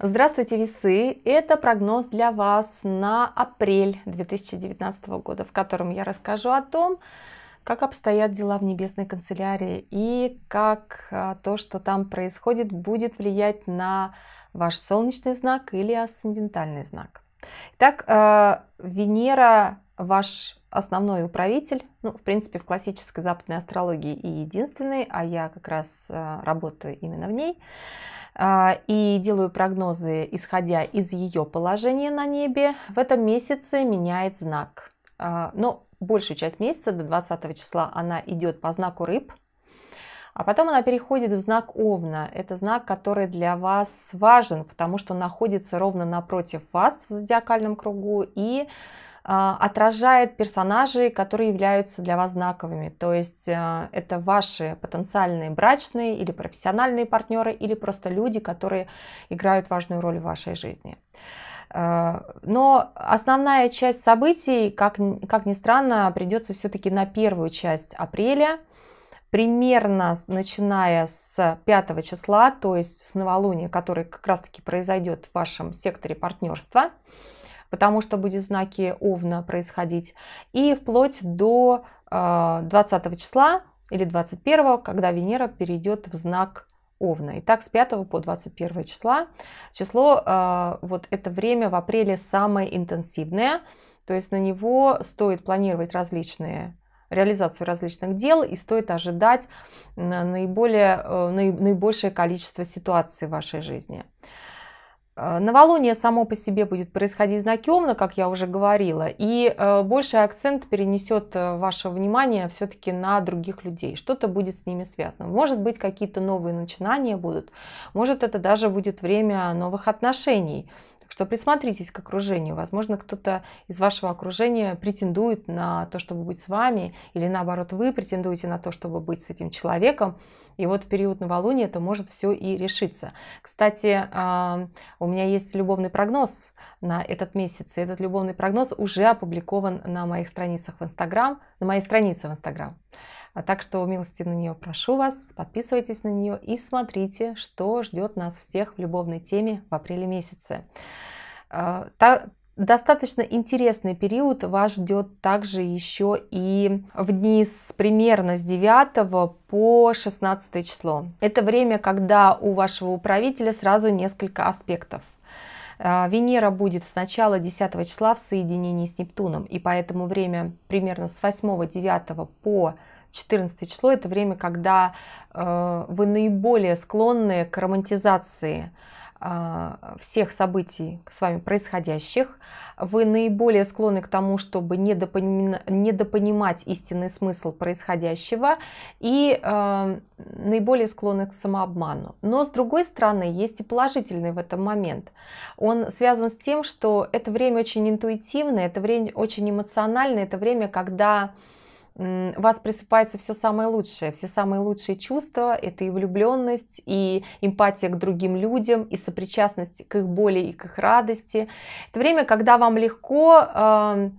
Здравствуйте, весы! Это прогноз для вас на апрель 2019 года, в котором я расскажу о том, как обстоят дела в небесной канцелярии и как а, то, что там происходит, будет влиять на ваш солнечный знак или асцендентальный знак. Итак, а, Венера ваш основной управитель, ну, в принципе, в классической западной астрологии и единственный, а я как раз э, работаю именно в ней, э, и делаю прогнозы, исходя из ее положения на небе, в этом месяце меняет знак. Э, но большую часть месяца, до 20 числа, она идет по знаку рыб, а потом она переходит в знак Овна. Это знак, который для вас важен, потому что находится ровно напротив вас в зодиакальном кругу и а, отражает персонажей, которые являются для вас знаковыми. То есть а, это ваши потенциальные брачные или профессиональные партнеры, или просто люди, которые играют важную роль в вашей жизни. А, но основная часть событий, как, как ни странно, придется все-таки на первую часть апреля, примерно начиная с 5 числа, то есть с новолуния, который как раз-таки произойдет в вашем секторе партнерства потому что будет знаки Овна происходить, и вплоть до 20 э, числа или 21, когда Венера перейдет в знак Овна. Итак, с 5 по 21 числа. Число, э, вот это время в апреле самое интенсивное, то есть на него стоит планировать различные реализацию различных дел и стоит ожидать наиболее, э, наибольшее количество ситуаций в вашей жизни. Э, новолуние само по себе будет происходить знакомно, как я уже говорила, и э, больший акцент перенесет э, ваше внимание все-таки на других людей. Что-то будет с ними связано. Может быть, какие-то новые начинания будут, может, это даже будет время новых отношений что присмотритесь к окружению. Возможно, кто-то из вашего окружения претендует на то, чтобы быть с вами, или наоборот, вы претендуете на то, чтобы быть с этим человеком. И вот в период новолуния это может все и решиться. Кстати, а, у меня есть любовный прогноз на этот месяц. И этот любовный прогноз уже опубликован на моих страницах в Инстаграм, на моей странице в Инстаграм. А так что милости на нее прошу вас, подписывайтесь на нее и смотрите, что ждет нас всех в любовной теме в апреле месяце. А, достаточно интересный период вас ждет также еще и в дни с примерно с 9 по 16 число. Это время, когда у вашего управителя сразу несколько аспектов. А, Венера будет с начала 10 числа в соединении с Нептуном, и поэтому время примерно с 8-9 по 14 число это время, когда э, вы наиболее склонны к романтизации э, всех событий с вами происходящих. Вы наиболее склонны к тому, чтобы недопоним... недопонимать истинный смысл происходящего и э, наиболее склонны к самообману. Но с другой стороны, есть и положительный в этом момент. Он связан с тем, что это время очень интуитивное, это время очень эмоциональное, это время, Когда у вас присыпается все самое лучшее, все самые лучшие чувства, это и влюбленность, и эмпатия к другим людям, и сопричастность к их боли и к их радости. Это время, когда вам легко, эм,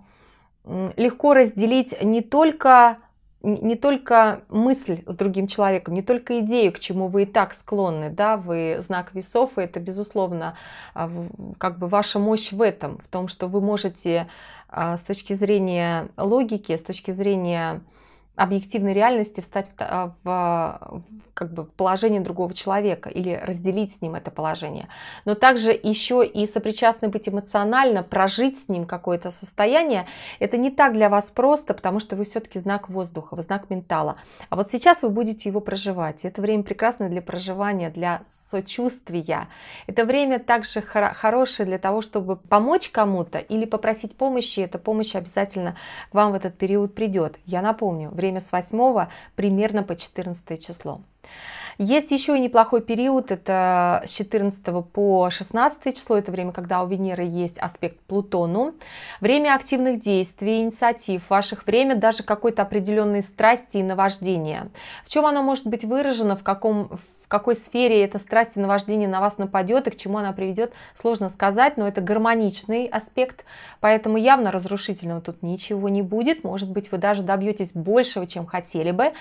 легко разделить не только не только мысль с другим человеком, не только идею, к чему вы и так склонны, да, вы знак весов, и это, безусловно, а, как бы ваша мощь в этом, в том, что вы можете а, с точки зрения логики, с точки зрения объективной реальности встать в, а, а, в, как бы, в положение другого человека или разделить с ним это положение, но также еще и сопричастны быть эмоционально, прожить с ним какое-то состояние, это не так для вас просто, потому что вы все-таки знак воздуха, вы знак ментала. А вот сейчас вы будете его проживать. это время прекрасное для проживания, для сочувствия. Это время также хор- хорошее для того, чтобы помочь кому-то или попросить помощи. Эта помощь обязательно вам в этот период придет. Я напомню, время время с 8 примерно по 14 число. Есть еще и неплохой период, это с 14 по 16 число, это время, когда у Венеры есть аспект Плутону. Время активных действий, инициатив ваших, время даже какой-то определенной страсти и наваждения. В чем оно может быть выражено, в каком какой сфере эта страсть и наваждение на вас нападет и к чему она приведет, сложно сказать, но это гармоничный аспект, поэтому явно разрушительного тут ничего не будет, может быть, вы даже добьетесь большего, чем хотели бы,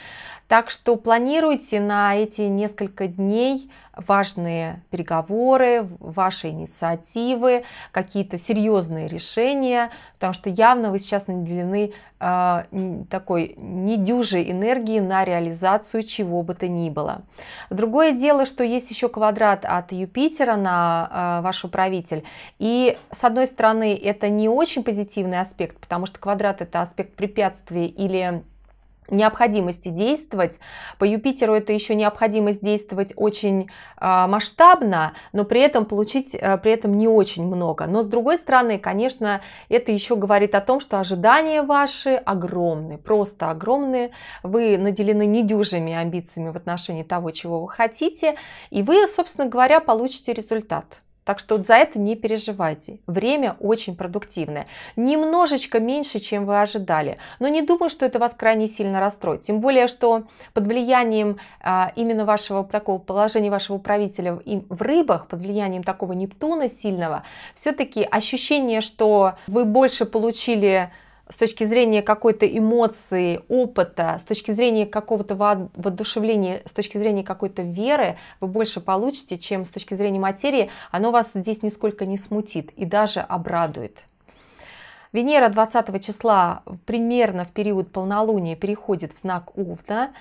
так что планируйте на эти несколько дней важные переговоры, ваши инициативы, какие-то серьезные решения, потому что явно вы сейчас наделены а, такой недюжей энергии на реализацию чего бы то ни было. Другое дело, что есть еще квадрат от Юпитера на э, ваш управитель, и с одной стороны это не очень позитивный аспект, потому что квадрат это аспект препятствий или необходимости действовать. По Юпитеру это еще необходимость действовать очень э, масштабно, но при этом получить э, при этом не очень много. Но с другой стороны, конечно, это еще говорит о том, что ожидания ваши огромны, просто огромные. Вы наделены недюжими амбициями в отношении того, чего вы хотите, и вы, собственно говоря, получите результат. Так что за это не переживайте. Время очень продуктивное. Немножечко меньше, чем вы ожидали. Но не думаю, что это вас крайне сильно расстроит. Тем более, что под влиянием а, именно вашего такого положения вашего правителя в, в рыбах, под влиянием такого Нептуна сильного, все-таки ощущение, что вы больше получили с точки зрения какой-то эмоции, опыта, с точки зрения какого-то воодушевления, с точки зрения какой-то веры вы больше получите, чем с точки зрения материи, оно вас здесь нисколько не смутит и даже обрадует. Венера 20 числа примерно в период полнолуния переходит в знак Овна.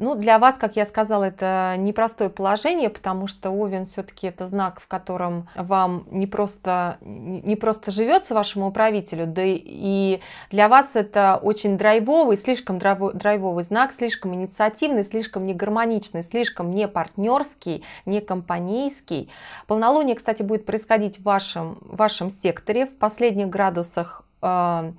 Ну, для вас, как я сказала, это непростое положение, потому что Овен все-таки это знак, в котором вам не просто, не просто живется вашему управителю, да и для вас это очень драйвовый, слишком драйвовый знак, слишком инициативный, слишком негармоничный, слишком не партнерский, не компанейский. Полнолуние, кстати, будет происходить в вашем, в вашем секторе, в последних градусах э,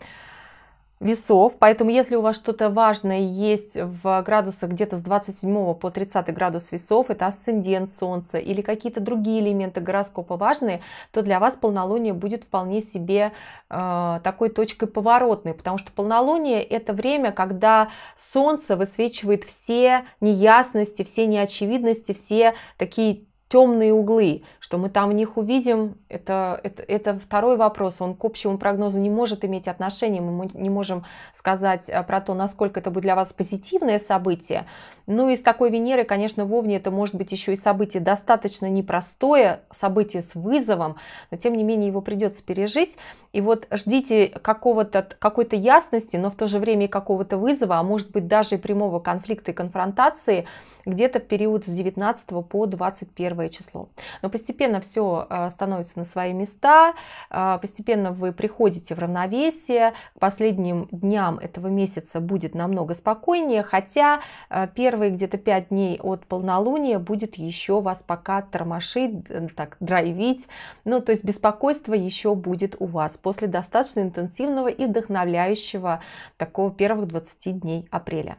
весов, поэтому если у вас что-то важное есть в градусах где-то с 27 по 30 градус весов, это асцендент солнца или какие-то другие элементы гороскопа важные, то для вас полнолуние будет вполне себе э, такой точкой поворотной, потому что полнолуние это время, когда солнце высвечивает все неясности, все неочевидности, все такие темные углы, что мы там в них увидим, это, это, это второй вопрос, он к общему прогнозу не может иметь отношения, мы не можем сказать э, про то, насколько это будет для вас позитивное событие. Ну и с такой Венеры, конечно, вовне это может быть еще и событие достаточно непростое, событие с вызовом, но тем не менее его придется пережить. И вот ждите какого-то, какой-то ясности, но в то же время и какого-то вызова, а может быть даже и прямого конфликта и конфронтации, где-то в период с 19 по 21 число. Но постепенно все э, становится на свои места, э, постепенно вы приходите в равновесие, к последним дням этого месяца будет намного спокойнее, хотя э, первые где-то 5 дней от полнолуния будет еще вас пока тормошить, так, драйвить, ну, то есть беспокойство еще будет у вас после достаточно интенсивного и вдохновляющего такого первых 20 дней апреля.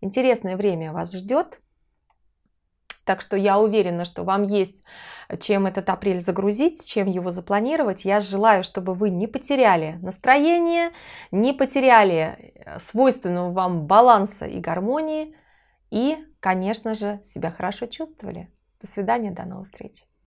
Интересное время вас ждет. Так что я уверена, что вам есть э, чем этот апрель загрузить, чем его запланировать. Я желаю, чтобы вы не потеряли настроение, не потеряли э, свойственного вам баланса и гармонии. И, конечно же, себя хорошо чувствовали. До свидания, до новых встреч.